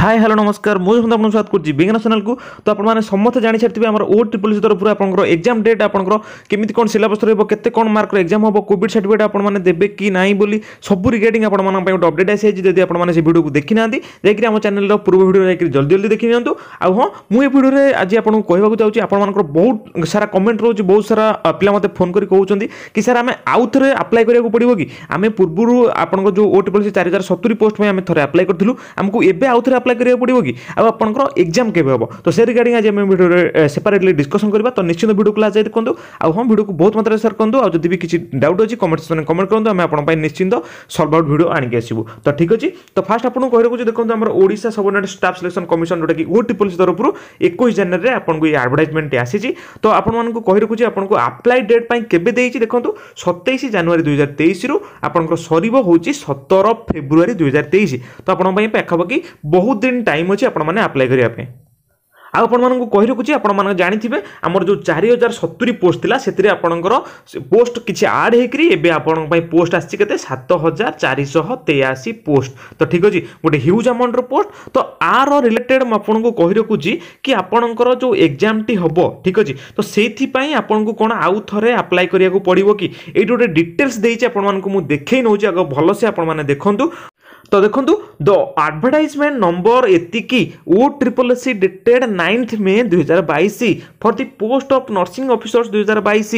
high hello ନମସ୍କାର ମୁଁ ସମସ୍ତ ଆପଣଙ୍କୁ ସ୍ୱାଗତ କରୁଛି ବିଜ୍ଞାନ ଚ୍ୟାନେଲକୁ ତ ଆପଣମାନେ ସମସ୍ତେ ଜାଣିସାରିଥିବେ ଆମର ଓ ଟ୍ରିପଲ୍ ସି ତରଫରୁ ଆପଣଙ୍କର ଏକ୍ଜାମ୍ ଡେଟ୍ ଆପଣଙ୍କର କେମିତି କ'ଣ ସିଲାବସ୍ ରହିବ କେତେ କ'ଣ ମାର୍କର ଏକ୍ଜାମ୍ ହେବ କୋଭିଡ଼ ସାର୍ଟିଫିକେଟ୍ ଆପଣମାନେ ଦେବେ କି ନାହିଁ ବୋଲି ସବୁ ରିଗାର୍ଡ଼ିଂ ଆପଣମାନଙ୍କ ପାଇଁ ଗୋଟେ ଅପଡ଼େଟ୍ ଆସିଯାଇଛି ଯଦି ଆପଣମାନେ ସେ ଭିଡ଼ିଓକୁ ଦେଖିନାହାନ୍ତି ଯାଇକି ଆମ ଚ୍ୟାନେଲର ପୂର୍ବ ଭିଡ଼ିଓ ଯାଇକି ଜଲ୍ଦି ଜଲ୍ଦି ଦେଖି ନିଅନ୍ତୁ ଆଉ ହଁ ମୁଁ ଏ ଭିଡ଼ିଓରେ ଆଜି ଆପଣଙ୍କୁ କହିବାକୁ ଚାହୁଁଛି ଆପଣମାନଙ୍କର ବହୁତ ସାରା କମେଣ୍ଟ ରହୁଛି ବହୁତ ସାରା ପିଲା ମୋତେ ଫୋନ୍ କରି କହୁଛନ୍ତି କି ସାର୍ ଆମେ ଆଉ ଥରେ ଆପ୍ଲାଏ କରିବାକୁ ପଡ଼ିବ କି ଆମେ ପୂର୍ବରୁ ଆପଣଙ୍କ ଯେଉଁ ଓ ଟ୍ରିପଲ୍ ସି ଚାରି ହଜାର ସତୁରି ପୋଷ୍ଟ ପାଇଁ ଆମେ ଥରେ ଆପ୍ଲାଏ କରିଥିଲୁ ଆମକୁ ଏବେ ଆଉ ଥରେ ଆପ୍ଲାଏ আপ্লাই করা পড়ব কি আপনার এক্সাম কেবে হব তো সে রিগার্ডিং আজ আমি ভিডিও সেপারেটলি ডিসকসন করা তো নিশ্চিত ভিডিও ক্লাস যাই দেখুন আউ হ্যাঁ ভিডিও বহুত মাত্রায় সেয়ার করুন আর যদি বি কিছু ডাউট অছি কমেন্ট সেকশনে কমেন্ট করুন আমি আপনার নিশ্চিন্ত সলভ আউট ভিডিও আনিকি আসবু তো ঠিক আছে তো ফার্স্ট আপনার কে রাখুছি দেখুন আমার Odisha subordinate staff selection commission যেটা কি ওটিপলস তরফর একুশ জানুয়ারি আপনার এই আডভার্টাইজমেন্টটি আসিছি তো আপনার কে রাখুছি আপনার আপ্লাই ডেট পাই কেবে দিয়েছি দেখুন সতেইশ জানুয়ারি দুই হাজার তেইশরু আপনার সরব হচ্ছে সতের ফেব্রুয়ারি দুই হাজার তেইশ তো আপনার পাখাপাখি বহুত ଦିନ ଟାଇମ୍ ଅଛି ଆପଣମାନେ ଆପ୍ଲାଏ କରିବା ପାଇଁ ଆଉ ଆପଣମାନଙ୍କୁ କହି ରଖୁଛି ଆପଣମାନେ ଜାଣିଥିବେ ଆମର ଯେଉଁ ଚାରି ହଜାର ସତୁରି ପୋଷ୍ଟ ଥିଲା ସେଥିରେ ଆପଣଙ୍କର ପୋଷ୍ଟ କିଛି ଆଡ଼୍ ହେଇକରି ଏବେ ଆପଣଙ୍କ ପାଇଁ ପୋଷ୍ଟ ଆସିଛି କେତେ ସାତ ହଜାର ଚାରିଶହ ତେୟାଅଶୀ ପୋଷ୍ଟ ତ ଠିକ୍ ଅଛି ଗୋଟେ ହ୍ୟୁଜ୍ ଆମାଉଣ୍ଟର ପୋଷ୍ଟ ତ ଆର ରିଲେଟେଡ୍ ମୁଁ ଆପଣଙ୍କୁ କହି ରଖୁଛି କି ଆପଣଙ୍କର ଯେଉଁ ଏକ୍ଜାମ୍ଟି ହେବ ଠିକ୍ ଅଛି ତ ସେଇଥିପାଇଁ ଆପଣଙ୍କୁ କ'ଣ ଆଉ ଥରେ ଆପ୍ଲାଏ କରିବାକୁ ପଡ଼ିବ କି ଏଇଠି ଗୋଟେ ଡିଟେଲ୍ସ ଦେଇଛି ଆପଣମାନଙ୍କୁ ମୁଁ ଦେଖେଇ ନେଉଛି ଆଗ ଭଲସେ ଆପଣମାନେ ଦେଖନ୍ତୁ ତ ଦେଖନ୍ତୁ ଦ ଆଡ଼ଭର୍ଟାଇଜମେଣ୍ଟ ନମ୍ବର ଏତିକି O triple S C dated ninth May ଦୁଇହଜାର ବାଇଶ for the post of nursing officers ଦୁଇହଜାର ବାଇଶ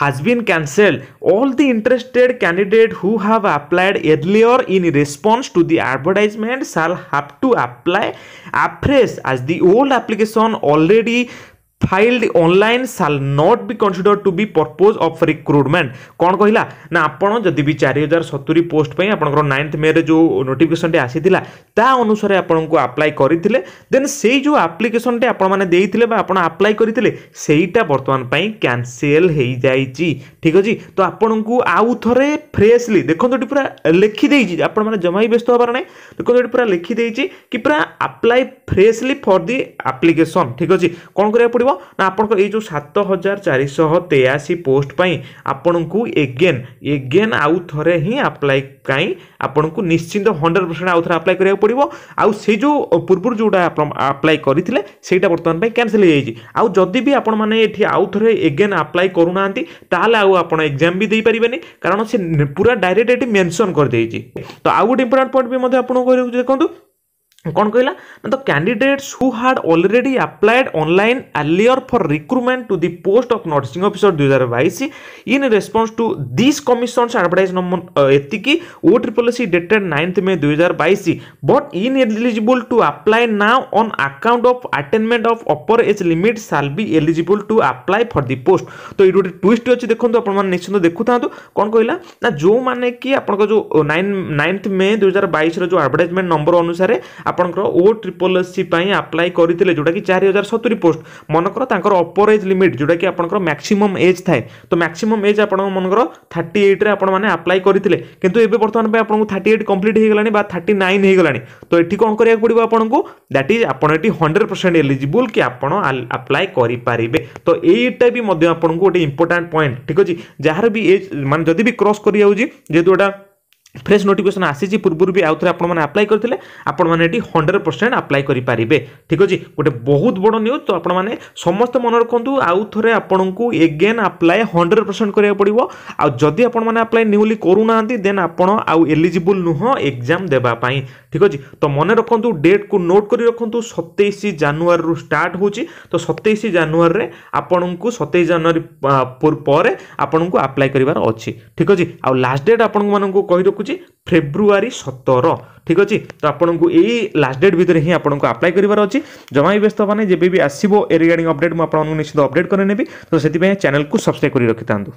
has been cancel all the interested candidate who have applied earlier in response to the advertisement shall have to apply afresh as the old application already filed online shall not be considered to be purpose of recruitment କ'ଣ କହିଲା ନା ଆପଣ ଯଦି ବି ଚାରି ହଜାର ସତୁରି post ପାଇଁ ଆପଣଙ୍କର ନାଇନ୍ଥ ମେ'ରେ ଯେଉଁ ନୋଟିଫିକେସନଟି ଆସିଥିଲା ତା ଅନୁସାରେ ଆପଣଙ୍କୁ ଆପ୍ଲାଏ କରିଥିଲେ ଦେନ୍ ସେଇ ଯେଉଁ ଆପ୍ଲିକେସନଟି ଆପଣମାନେ ଦେଇଥିଲେ ବା ଆପଣ ଆପ୍ଲାଏ କରିଥିଲେ ସେଇଟା ବର୍ତ୍ତମାନ ପାଇଁ କ୍ୟାନସେଲ୍ ହେଇଯାଇଛି ଠିକ୍ ଅଛି ତ ଆପଣଙ୍କୁ ଆଉ ଥରେ ଫ୍ରେଶଲି ଦେଖନ୍ତୁ ଏଠି ପୁରା ଲେଖିଦେଇଛି ଆପଣମାନେ ଜମା ବି ବ୍ୟସ୍ତ ହେବାର ନାହିଁ ଦେଖନ୍ତୁ ଏଠି ପୁରା ଲେଖିଦେଇଛି କି ପୁରା apply freshly for the application ଠିକ୍ ଅଛି କ'ଣ କରିବାକୁ ପଡ଼ିବ ନା ଆପଣଙ୍କ ଏଇ ଯେଉଁ ସାତ ହଜାର ଚାରିଶହ ତେୟାଅଶୀ ପୋଷ୍ଟ ପାଇଁ ଆପଣଙ୍କୁ ଏଗେନ୍ ଏଗେନ୍ ଆଉ ଥରେ ହିଁ ଆପ୍ଲାଏ ପାଇଁ ଆପଣଙ୍କୁ ନିଶ୍ଚିନ୍ତ ହଣ୍ଡ୍ରେଡ଼ ପରସେଣ୍ଟ ଆଉ ଥରେ ଆପ୍ଲାଏ କରିବାକୁ ପଡ଼ିବ ଆଉ ସେଇ ଯେଉଁ ପୂର୍ବରୁ ଯେଉଁଟା ଆପ୍ଲାଏ କରିଥିଲେ ସେଇଟା ବର୍ତ୍ତମାନ ପାଇଁ କ୍ୟାନସଲ୍ ହେଇଯାଇଛି ଆଉ ଯଦି ବି ଆପଣମାନେ ଏଠି ଆଉ ଥରେ ଏଗେନ୍ ଆପ୍ଲାଏ କରୁନାହାନ୍ତି ତାହେଲେ ଆଉ ଆପଣ ଏକ୍ଜାମ୍ ବି ଦେଇପାରିବେନି କାରଣ ସେ ପୁରା ଡାଇରେକ୍ଟ ଏଠି ମେନସନ୍ କରିଦେଇଛି ତ ଆଉ ଗୋଟେ ଇମ୍ପୋର୍ଟାଣ୍ଟ ପଏଣ୍ଟ ବି ମଧ୍ୟ ଆପଣଙ୍କୁ କହିବାକୁ ଦେଖନ୍ତୁ କ'ଣ କହିଲା ନା the candidates who had already applied online earlier for recruitment to the post of nursing officer ଦୁଇ ହଜାର ବାଇଶ in response to this commission's advertise number ଏତିକି O triple C dated ninth May ଦୁଇ ହଜାର ବାଇଶ but ineligible to apply now on account of attainment of upper age limit shall be eligible to apply for the post ତ ଏଇଠି ଗୋଟେ twist ଅଛି ଦେଖନ୍ତୁ ଆପଣମାନେ ନିଶ୍ଚିନ୍ତ ଦେଖୁଥାନ୍ତୁ କ'ଣ କହିଲା ନା ଯେଉଁମାନେ କି ଆପଣଙ୍କ ଯେଉଁ ନାଇନ୍ ନାଇନ୍ଥ ମେ ଦୁଇ ହଜାର ବାଇଶର ଯେଉଁ ଆଡ଼ଭାର୍ଟାଇଜମେଣ୍ଟ ନମ୍ବର ଅନୁସାରେ ଆପଣଙ୍କର ଓ ଟ୍ରିପଲ୍ ଏସ୍ ସି ପାଇଁ ଆପ୍ଲାଏ କରିଥିଲେ ଯେଉଁଟାକି ଚାରି ହଜାର ସତୁରି ପୋଷ୍ଟ ମନେକର ତାଙ୍କର ଅପର ଏଜ୍ ଲିମିଟ୍ ଯେଉଁଟାକି ଆପଣଙ୍କର ମ୍ୟାକ୍ସିମମ୍ ଏଜ୍ ଥାଏ ତ ମ୍ୟାକ୍ସିମମ୍ ଏଜ୍ ଆପଣମାନଙ୍କର ଥାର୍ଟି ଏଇଟ୍ରେ ଆପଣମାନେ ଆପ୍ଲାଏ କରିଥିଲେ କିନ୍ତୁ ଏବେ ବର୍ତ୍ତମାନ ପାଇଁ ଆପଣଙ୍କୁ ଥାର୍ଟି ଏଇଟ୍ କମ୍ପ୍ଲିଟ୍ ହୋଇଗଲାଣି ବା ଥାର୍ଟି ନାଇନ୍ ହୋଇଗଲାଣି ତ ଏଠି କ'ଣ କରିବାକୁ ପଡ଼ିବ ଆପଣଙ୍କୁ ଦ୍ୟାଟ୍ ଇଜ୍ ଆପଣ ଏଠି ହଣ୍ଡ୍ରେଡ଼ ପରସେଣ୍ଟ ଏଲିଜିବୁଲ୍ କି ଆପଣ ଆପ୍ଲାଏ କରିପାରିବେ ତ ଏଇଟା ବି ମଧ୍ୟ ଆପଣଙ୍କୁ ଗୋଟେ ଇମ୍ପୋର୍ଟାଣ୍ଟ ପଏଣ୍ଟ ଠିକ୍ ଅଛି ଯାହାର ବି ଏଜ୍ ମାନେ ଯଦି ବି କ୍ରସ୍ କରିଯାଉଛି ଯେହେତୁ ଏଇଟା ফ্রেশ নোটিফিকেসন আসিছি পূর্বরু বি আউথরে আপনার আপ্লাই করলে আপনার এটি হন্ড্রেড পরসেন্ট আপ্লাই করে পারে ঠিক আছে গোটে বহুত বড় নিউজ তো আপনার সমস্ত মনে রাখতু আউথরে আপনার এগেন আপ্লাই হন্ড্রেড পরসেন্ট করা পড়ব আদি আপনার আপ্লাই নিউলি করু না দেন আপনার আউ এলিজিবল নুহ এক্সাম দেওয়া ঠিক আছে তো মনে রাখতু ডেট কু নোট করে রাখতু সতেইশ জানুয়ারি স্টার্ট হচ্ছে তো সতেইশ জানুয়ারি আপনার সতেইশ জানুয়ারি পরে আপনার আপ্লাই করবার অ ঠিক আছে আউ লাস্ট ডেট আপনার কই রাখুছি ରଖୁଛି ଫେବୃଆରୀ ସତର ঠিক ଅଛି তো আপনার এই লাস্ট ডেট ভিতরে হি আপনার আপ্লাই করবার অছি জমা ব্যস্ত হওয়া নাই যেবে বি আসব এ রিগার্ডিং অপডেট মু আপনার নিশ্চিত অপডেট করে নেবি তো সেই চ্যানেল কু সবসক্রাইব করে রাখি থাকে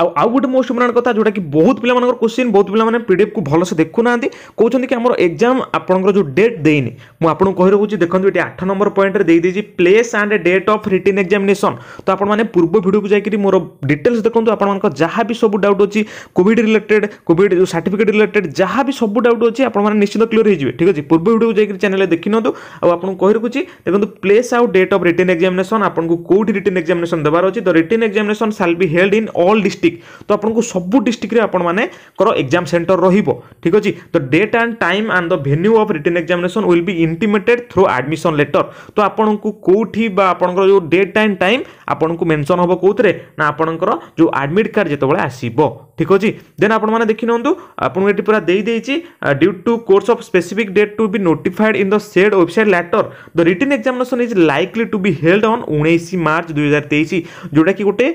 ଆଉ ଆଉ ଗୋଟେ ମୋଷ୍ଟ ଇମ୍ପୋର୍ଟାଣ୍ଟ କଥା ଯେଉଁଟାକି ବହୁତ ପିଲାମାନଙ୍କର କୋଶ୍ଚିନ୍ ବହୁତ ପିଲାମାନେ ପିଡ଼ିଏଫ୍କୁ ଭଲସେ ଦେଖୁନାହାନ୍ତି କହୁଛନ୍ତି କି ଆମର ଏକ୍ଜାମ୍ ଆପଣଙ୍କର ଯେଉଁ ଡେଟ୍ ଦେଇନି ମୁଁ ଆପଣଙ୍କୁ କହି ରହୁଛି ଦେଖନ୍ତୁ ଏଠି ଆଠ ନମ୍ବର ପଏଣ୍ଟରେ ଦେଇଦେଇଛି place and date of written examination ତ ଆପଣମାନେ ପୂର୍ବ ଭିଡ଼ିଓକୁ ଯାଇକରି ମୋର ଡିଟେଲ୍ସ ଦେଖନ୍ତୁ ଆପଣମାନଙ୍କ ଯାହା ବି ସବୁ ଡାଉଟ୍ ଅଛି କୋଭିଡ଼ ରିଲେଟେଡ୍ କୋଭିଡ଼ ଯେଉଁ ସାର୍ଟିଫିକେଟ୍ ରିଲେଟେଡ୍ ଯାହା ବି ସବୁ ଡାଉଟ୍ ଅଛି ଆପଣମାନେ ନିଶ୍ଚିତ କ୍ଲିୟର ହେଇଯିବେ ଠିକ୍ ଅଛି ପୂର୍ବ ଭିଡ଼ିଓକୁ ଯାଇକରି ଚ୍ୟାନେଲ୍ରେ ଦେଖିନିଅନ୍ତୁ ଆଉ ଆପଣଙ୍କୁ କହି ରଖୁଛି ଦେଖନ୍ତୁ ପ୍ଲେସ୍ ଆଉ ଡେଟ୍ ଅଫ୍ ରିଟିନ୍ ଏକ୍ଜାମିନେସନ୍ ଆପଣଙ୍କୁ କେଉଁଠି ରିଟିନ୍ ଏକ୍ଜାମିନେସନ୍ ଦେବାର ଅଛି ତ written examination shall be held in all district তো আপনার সবু ডিস্ট্রিক্টরে আপনার এক্সাম সেটর রহব ঠিক আছে তো date and time and the venue of written examination will be intimated through admission letter তো আপনার কোটি বা আপনার যে ডেট আন্ড টাইম আপনার মেনশন হব কোথায় না আপনার যে আডমিট কার্ড যেতবে আসব ঠিক আছে দেন আপনার দেখি নিউ আপনার এটি পুরা দিয়ে দিয়েছি due to course of specific date to be notified in the said website later the written examination is likely to be held on উনিশ মার্চ দুই হাজার তেইশ যেটা কি গোটে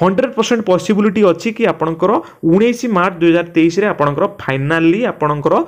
ହଣ୍ଡ୍ରେଡ଼ ପରସେଣ୍ଟ ପସିବିଲିଟି ଅଛି କି ଆପଣଙ୍କର ଉଣେଇଶ ମାର୍ଚ୍ଚ ଦୁଇହଜାର ତେଇଶରେ ଆପଣଙ୍କର ଫାଇନାଲି ଆପଣଙ୍କର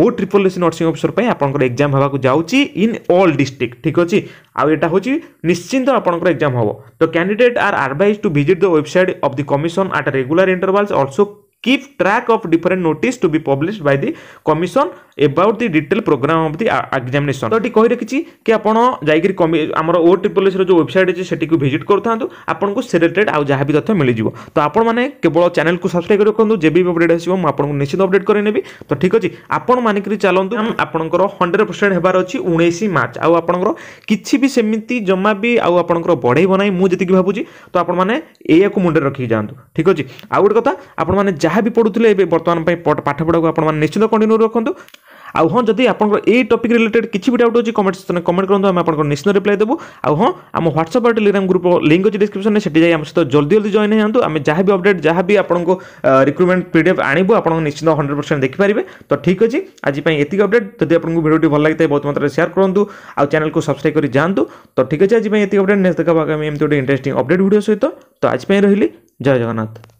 O triple S nursing officer ପାଇଁ ଆପଣଙ୍କର ଏକ୍ଜାମ୍ ହେବାକୁ ଯାଉଛି ଇନ୍ ଅଲ୍ ଡିଷ୍ଟ୍ରିକ୍ଟ ଠିକ୍ ଅଛି ଆଉ ଏଇଟା ହେଉଛି ନିଶ୍ଚିନ୍ତ ଆପଣଙ୍କର ଏକ୍ଜାମ୍ ହେବ ତ candidate are advised to visit the website of the commission at regular intervals also keep track of different notice to be published by the commission about the detail program of the examination तो ठीक कहि रखी कि आपण जाई कि हमर ओ triple S रो जो वेबसाइट छै सेटी अच्छे से भिजिट करूँ आपको से रिलेटेड आ जहाँ भी तथ्य मिल जइबो तो आपण माने केवल चैनल को सब्सक्राइब कर रखु जे भी अपडेट आसीबो हम आपण को निश्चित अपडेट करै नेबी तो ठीक अछि आपण माने कि मानिकी चलतु आपण को 100% हेबार अछि 19 मार्च आ आपण को किछि भी सेमिति जमा भी आ आपण को मु जति कि भाबु छी तो आपण माने एया को मुंडे रखि जानतु ठीक अछि आ गुड कथा आपण मैंने ଯାହା ବି ପଢ଼ୁଥିଲେ ଏବେ ବର୍ତ୍ତମାନ ପାଇଁ ପାଠପଢ଼ାକୁ ଆପଣମାନେ ନିଶ୍ଚିନ୍ତ କଣ୍ଟିନ୍ୟୁ ରଖନ୍ତୁ ଆଉ ହଁ ଯଦି ଆପଣଙ୍କର ଏଇ ଟପିକ୍ ରିଲେଟେଡ୍ କିଛି ବି ଡାଉଟ୍ ଅଛି କମେଣ୍ଟ କମେଣ୍ଟ କରନ୍ତୁ ଆମେ ଆପଣଙ୍କର ନିଶ୍ଚିନ୍ତ ରିପ୍ଲାଏ ଦେବୁ ଆଉ ହଁ ଆମ ହ୍ୱାଟ୍ସଆପ୍ ଆଉ ଗ୍ରୁପ୍ ଲିଙ୍କ୍ ଅଛି ଡିସ୍କ୍ରିପ୍ସନ୍ରେ ସେଠି ଯାଇ ଆମ ସହିତ ଜଲ୍ଦି ଜଲ୍ଦି ଜଏନ୍ ହେଇଯାନ୍ତୁ ଆମେ ଯାହା ବି ଅପଡେଟ୍ ଯାହା ବି ଆପଣଙ୍କୁ ରିକ୍ରୁଟମେଣ୍ଟ ପି ଡି ଏଫ୍ ଆଣିବୁ ଆପଣଙ୍କ ନିଶ୍ଚିନ୍ତ ହଣ୍ଡ୍ରେଡ଼୍ ପରସେଣ୍ଟ ଦେଖିପାରିବେ ତ ଠିକ୍ ଅଛି ଆଜି ପାଇଁ ଏତିକି ଅପଡେଟ୍ ଯଦି ଆପଣଙ୍କୁ ଭିଡ଼ିଓଟି ଭଲ ଲାଗିଥାଏ ବହୁତ ମାତ୍ରାରେ ସେୟାର କରନ୍ତୁ ଆଉ ଚ୍ୟାନେଲକୁ ସବସ୍କ୍ରାଇବ୍ କରି ଯାଆନ୍ତୁ ତ ଠିକ୍ ଅଛି ଆଜି ପାଇଁ ଏତିକି ଅପଡେଟ୍ ନେକ୍ସଟ ଦେଖା ଆମେ ଏମିତି ଗୋଟେ ଇଣ୍ଟରେଷ୍ଟିଂ ଅପଡେଟ୍ ଭିଡ଼ିଓ ସହିତ ତ ଆଜି ପାଇଁ ରହିଲି ଜୟ ଜଗନ୍ନାଥ